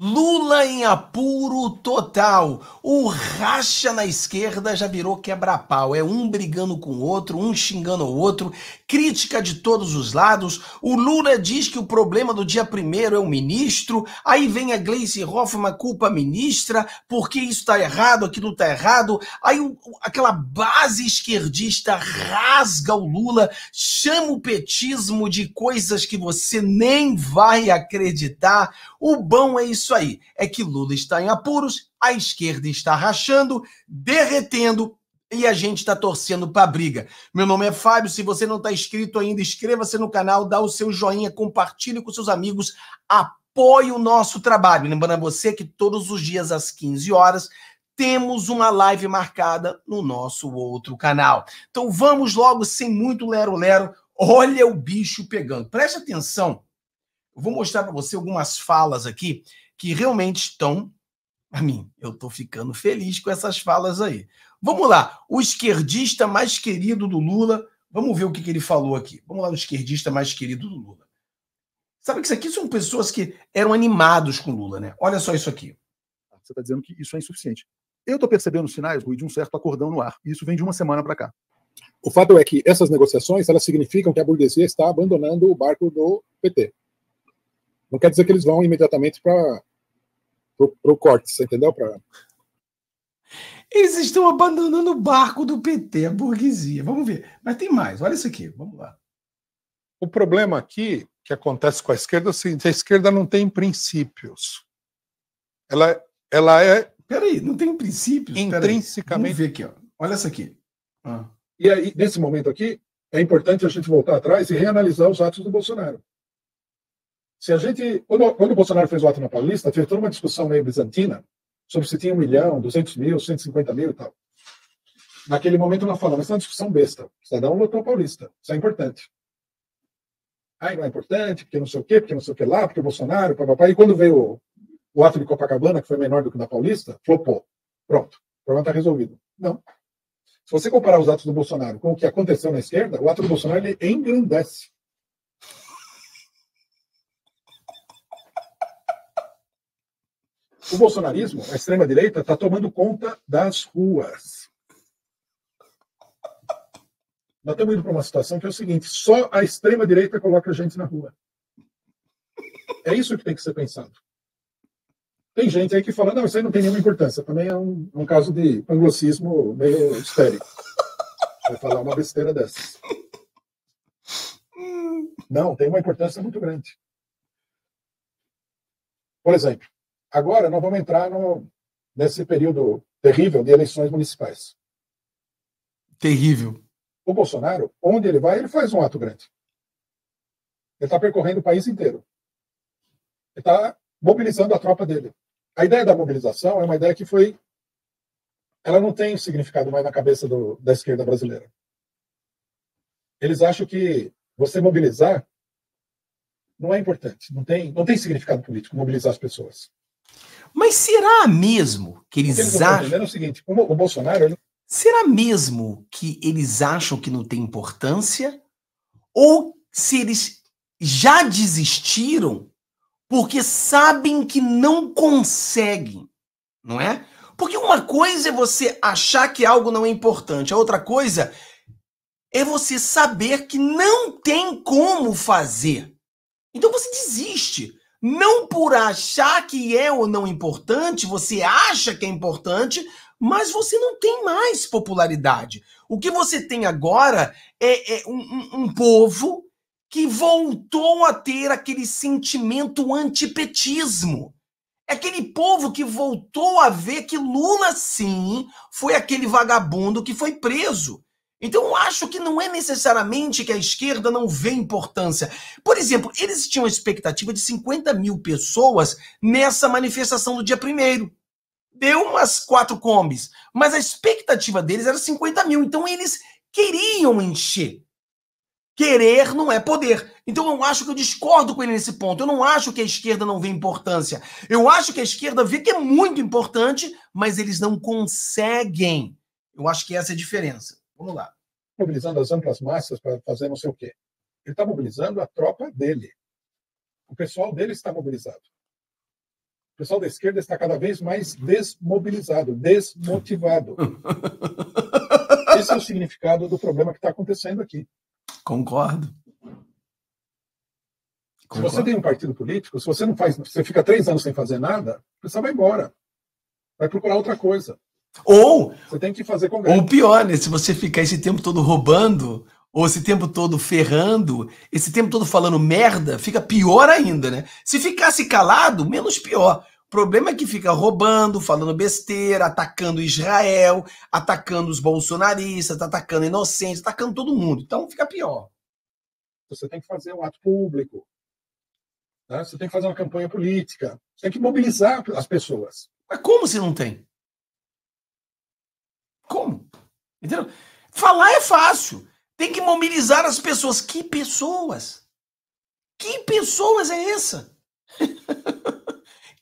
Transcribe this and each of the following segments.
Lula em apuro total. O racha na esquerda já virou quebra-pau. É um brigando com o outro, um xingando o outro, crítica de todos os lados. O Lula diz que o problema do dia primeiro é o ministro. Aí vem a Gleice Hoffmann, culpa a ministra, porque isso está errado, aquilo está errado. Aí aquela base esquerdista rasga o Lula, chama o petismo de coisas que você nem vai acreditar. O bom é isso isso aí. É que Lula está em apuros, a esquerda está rachando, derretendo e a gente está torcendo para a briga. Meu nome é Fábio. Se você não está inscrito ainda, inscreva-se no canal, dá o seu joinha, compartilhe com seus amigos, apoie o nosso trabalho. Lembrando a você que todos os dias às 15 horas temos uma live marcada no nosso outro canal. Então vamos logo, sem muito lero-lero. Olha o bicho pegando. Preste atenção. vou mostrar para você algumas falas aqui que realmente estão. A mim, eu estou ficando feliz com essas falas aí. Vamos lá, o esquerdista mais querido do Lula. Vamos ver o que, que ele falou aqui. Vamos lá, o esquerdista mais querido do Lula. Sabe que isso aqui são pessoas que eram animados com Lula, né? Olha só isso aqui. Você está dizendo que isso é insuficiente. Eu estou percebendo sinais, Rui, de um certo acordão no ar. E isso vem de uma semana para cá. O fato é que essas negociações elas significam que a burguesia está abandonando o barco do PT. Não quer dizer que eles vão imediatamente para pro, pro corte, você entendeu? Pra... Eles estão abandonando o barco do PT, a burguesia. Vamos ver. Mas tem mais, olha isso aqui, vamos lá. O problema aqui que acontece com a esquerda é o seguinte: a esquerda não tem princípios. Ela, ela é. Peraí, não tem princípios? Intrinsecamente. Vamos ver aqui, ó. olha isso aqui. Ah. E aí, nesse momento aqui, é importante a gente voltar atrás e reanalisar os atos do Bolsonaro. Se a gente, quando, quando o Bolsonaro fez o ato na Paulista, teve toda uma discussão meio bizantina sobre se tinha um milhão, 200 mil, 150 mil e tal. Naquele momento fala, mas isso é uma discussão besta. O cidadão lotou a Paulista, isso é importante. Ah, não é importante, porque não sei o quê, porque não sei o que lá, porque o Bolsonaro, papapá. E quando veio o, o ato de Copacabana, que foi menor do que o da Paulista, flopou. Pronto, o problema está resolvido. Não. Se você comparar os atos do Bolsonaro com o que aconteceu na esquerda, o ato do Bolsonaro ele engrandece. O bolsonarismo, a extrema-direita, está tomando conta das ruas. Nós estamos indo para uma situação que é o seguinte: só a extrema-direita coloca a gente na rua. É isso que tem que ser pensado. Tem gente aí que fala, não, isso aí não tem nenhuma importância. Também é um, um caso de anglicismo meio histérico. Vai falar uma besteira dessas. Não, tem uma importância muito grande. Por exemplo, Agora, nós vamos entrar no, nesse período terrível de eleições municipais. Terrível. O Bolsonaro, onde ele vai, ele faz um ato grande. Ele está percorrendo o país inteiro. Ele está mobilizando a tropa dele. A ideia da mobilização é uma ideia que foi. Ela não tem significado mais na cabeça do, da esquerda brasileira. Eles acham que você mobilizar não é importante, não tem, não tem significado político mobilizar as pessoas. Mas será mesmo que eles acham. É o seguinte: o Bolsonaro. Ele... Será mesmo que eles acham que não tem importância? Ou se eles já desistiram porque sabem que não conseguem, não é? Porque uma coisa é você achar que algo não é importante, a outra coisa é você saber que não tem como fazer. Então você desiste. Não por achar que é ou não importante, você acha que é importante, mas você não tem mais popularidade. O que você tem agora é, é um, um, um povo que voltou a ter aquele sentimento antipetismo. É aquele povo que voltou a ver que Lula, sim, foi aquele vagabundo que foi preso. Então, eu acho que não é necessariamente que a esquerda não vê importância. Por exemplo, eles tinham a expectativa de 50 mil pessoas nessa manifestação do dia primeiro. Deu umas quatro combis, mas a expectativa deles era 50 mil. Então, eles queriam encher. Querer não é poder. Então eu acho que eu discordo com ele nesse ponto. Eu não acho que a esquerda não vê importância. Eu acho que a esquerda vê que é muito importante, mas eles não conseguem. Eu acho que essa é a diferença. Vamos lá. Mobilizando as amplas massas para fazer não sei o quê. Ele está mobilizando a tropa dele. O pessoal dele está mobilizado. O pessoal da esquerda está cada vez mais desmobilizado, desmotivado. Esse é o significado do problema que está acontecendo aqui. Concordo. Concordo. Se você tem um partido político, se você não faz, você fica três anos sem fazer nada, o pessoal vai embora. Vai procurar outra coisa. Ou. Você tem que fazer com Ou pior, né? Se você ficar esse tempo todo roubando, ou esse tempo todo ferrando, esse tempo todo falando merda, fica pior ainda, né? Se ficasse calado, menos pior. O problema é que fica roubando, falando besteira, atacando Israel, atacando os bolsonaristas, atacando inocentes, atacando todo mundo. Então fica pior. Você tem que fazer um ato público. Né? Você tem que fazer uma campanha política. Você tem que mobilizar as pessoas. Mas como se não tem? Como? Entendeu? Falar é fácil. Tem que mobilizar as pessoas. Que pessoas? Que pessoas é essa?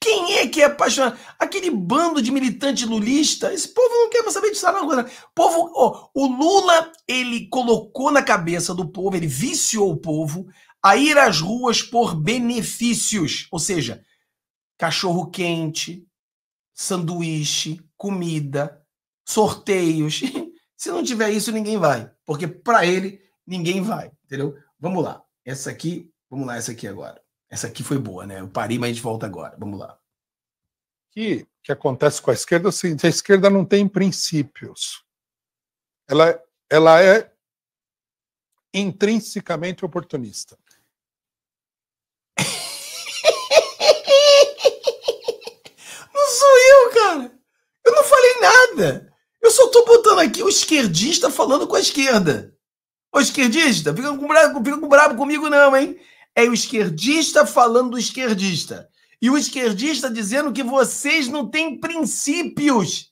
Quem é que é apaixonado? Aquele bando de militante lulista, esse povo não quer mais saber de Não. Povo, o Lula, ele colocou na cabeça do povo, ele viciou o povo a ir às ruas por benefícios, ou seja, cachorro quente, sanduíche, comida, sorteios. Se não tiver isso, ninguém vai, porque para ele ninguém vai, entendeu? Vamos lá. Essa aqui, vamos lá, essa aqui agora. Essa aqui foi boa, né? Eu parei, mas a gente volta agora. Vamos lá. Que que acontece com a esquerda é o seguinte: a esquerda não tem princípios. Ela, ela é intrinsecamente oportunista. Não sou eu, cara. Eu não falei nada eu tô botando aqui o esquerdista falando com a esquerda. Ô esquerdista, fica com, bravo, fica com bravo comigo não, hein? É o esquerdista falando do esquerdista. E o esquerdista dizendo que vocês não têm princípios.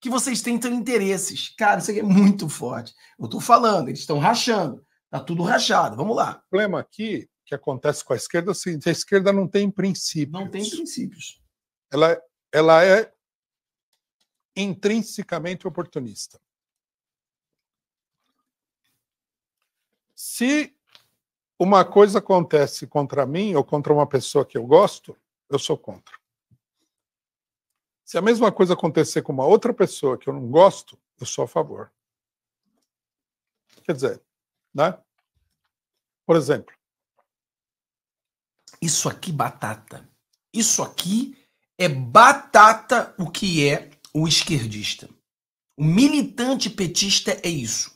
Que vocês têm interesses. Cara, isso aqui é muito forte. Eu tô falando, eles estão rachando. Tá tudo rachado. Vamos lá. O problema aqui que acontece com a esquerda é o seguinte: a esquerda não tem princípios. Não tem princípios. Ela, é, ela é intrinsecamente oportunista. Se uma coisa acontece contra mim ou contra uma pessoa que eu gosto, eu sou contra. Se a mesma coisa acontecer com uma outra pessoa que eu não gosto, eu sou a favor. Quer dizer, né? Por exemplo, isso aqui batata. Isso aqui é batata o que é o esquerdista. O militante petista é isso.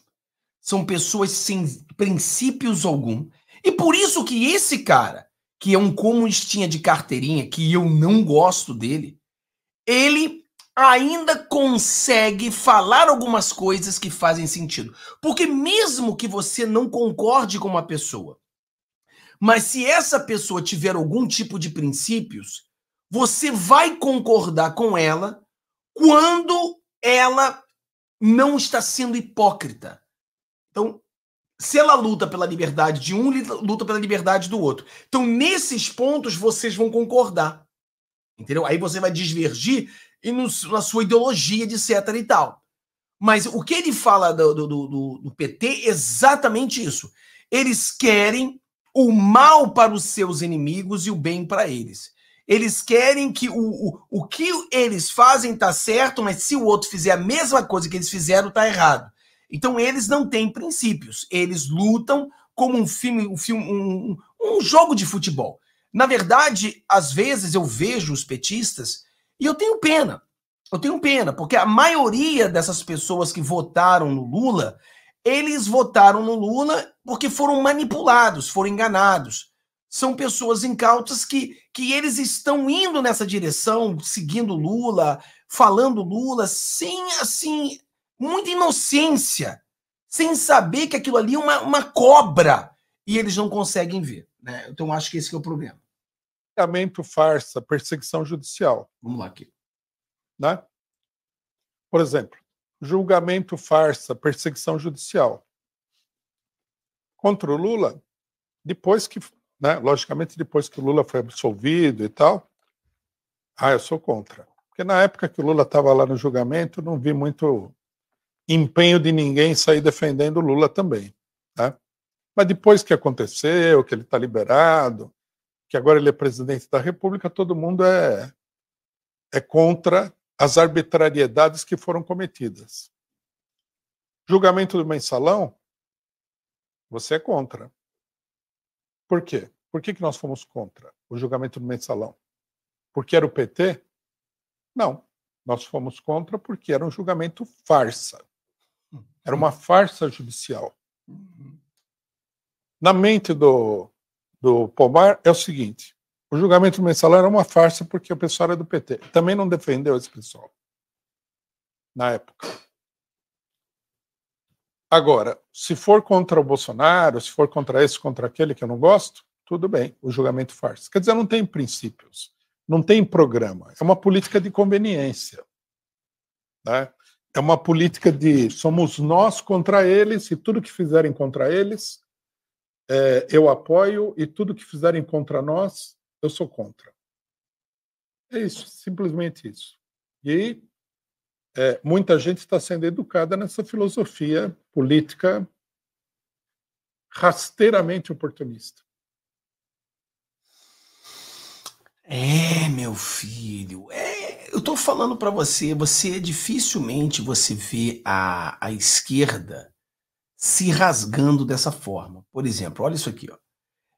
São pessoas sem princípios algum. E por isso que esse cara, que é um comunistinha de carteirinha, que eu não gosto dele, ele ainda consegue falar algumas coisas que fazem sentido. Porque mesmo que você não concorde com uma pessoa, mas se essa pessoa tiver algum tipo de princípios, você vai concordar com ela quando ela não está sendo hipócrita. Então, se ela luta pela liberdade de um, luta pela liberdade do outro. Então, nesses pontos, vocês vão concordar. Entendeu? Aí você vai divergir no, na sua ideologia, de etc e tal. Mas o que ele fala do, do, do, do PT é exatamente isso. Eles querem o mal para os seus inimigos e o bem para eles. Eles querem que o, o, o que eles fazem tá certo, mas se o outro fizer a mesma coisa que eles fizeram, tá errado. Então eles não têm princípios. Eles lutam como um filme, um, filme um, um jogo de futebol. Na verdade, às vezes eu vejo os petistas e eu tenho pena. Eu tenho pena, porque a maioria dessas pessoas que votaram no Lula, eles votaram no Lula porque foram manipulados, foram enganados são pessoas incautas que, que eles estão indo nessa direção, seguindo Lula, falando Lula, sem, assim, muita inocência, sem saber que aquilo ali é uma, uma cobra, e eles não conseguem ver. Né? Então, acho que esse que é o problema. julgamento farsa, perseguição judicial. Vamos lá aqui. Né? Por exemplo, julgamento farsa, perseguição judicial. Contra o Lula, depois que né? logicamente depois que o Lula foi absolvido e tal, ah, eu sou contra. Porque na época que o Lula estava lá no julgamento, não vi muito empenho de ninguém sair defendendo o Lula também. Né? Mas depois que aconteceu, que ele está liberado, que agora ele é presidente da República, todo mundo é, é contra as arbitrariedades que foram cometidas. Julgamento do mensalão, você é contra. Por quê? Por que, que nós fomos contra o julgamento do mensalão? Porque era o PT? Não. Nós fomos contra porque era um julgamento farsa. Era uma farsa judicial. Na mente do, do Pomar é o seguinte: o julgamento do mensalão era uma farsa porque o pessoal era do PT. Também não defendeu esse pessoal na época. Agora, se for contra o Bolsonaro, se for contra esse, contra aquele que eu não gosto, tudo bem, o julgamento farsa. Quer dizer, não tem princípios, não tem programa. É uma política de conveniência. Né? É uma política de somos nós contra eles e tudo que fizerem contra eles é, eu apoio e tudo que fizerem contra nós eu sou contra. É isso, simplesmente isso. E é, muita gente está sendo educada nessa filosofia política rasteiramente oportunista. É, meu filho, é, eu estou falando para você, você dificilmente você vê a, a esquerda se rasgando dessa forma. Por exemplo, olha isso aqui, ó.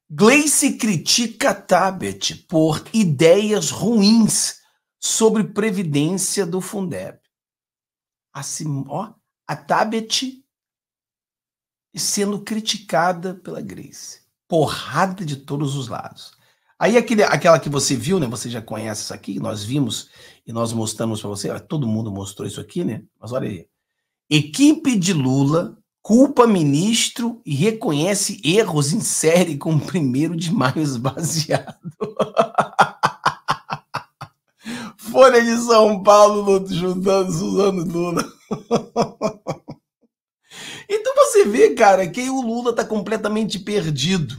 Gleice critica Tabet por ideias ruins sobre previdência do Fundeb a, Sim, a Tabet sendo criticada pela Grace. Porrada de todos os lados. Aí aquele, aquela que você viu, né? Você já conhece isso aqui, nós vimos e nós mostramos para você. Todo mundo mostrou isso aqui, né? Mas olha aí. Equipe de Lula culpa ministro e reconhece erros em série com o primeiro de maio esvaziado. Folha de São Paulo juntando Suzano Lula. então você vê, cara, que o Lula está completamente perdido.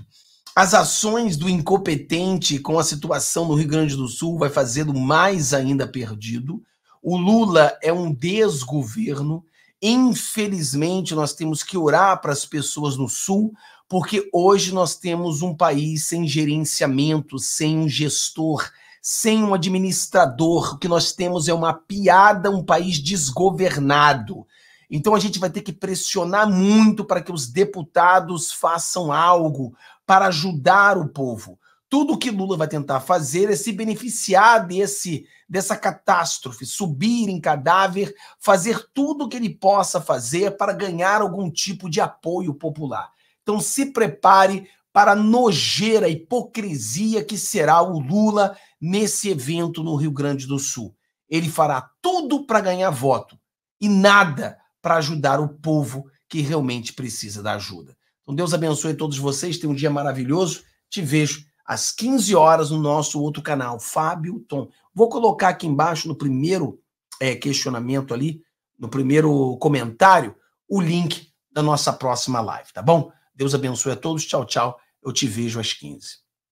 As ações do incompetente com a situação no Rio Grande do Sul vai fazendo mais ainda perdido. O Lula é um desgoverno. Infelizmente, nós temos que orar para as pessoas no Sul, porque hoje nós temos um país sem gerenciamento, sem um gestor sem um administrador, o que nós temos é uma piada, um país desgovernado. Então a gente vai ter que pressionar muito para que os deputados façam algo para ajudar o povo. Tudo que Lula vai tentar fazer é se beneficiar desse dessa catástrofe, subir em cadáver, fazer tudo o que ele possa fazer para ganhar algum tipo de apoio popular. Então se prepare para a nojeira, hipocrisia que será o Lula nesse evento no Rio Grande do Sul. Ele fará tudo para ganhar voto e nada para ajudar o povo que realmente precisa da ajuda. Então Deus abençoe todos vocês, tenha um dia maravilhoso. Te vejo às 15 horas no nosso outro canal, Fábio Tom. Vou colocar aqui embaixo no primeiro é, questionamento ali, no primeiro comentário, o link da nossa próxima live, tá bom? Deus abençoe a todos. Tchau, tchau eu te vejo às 15.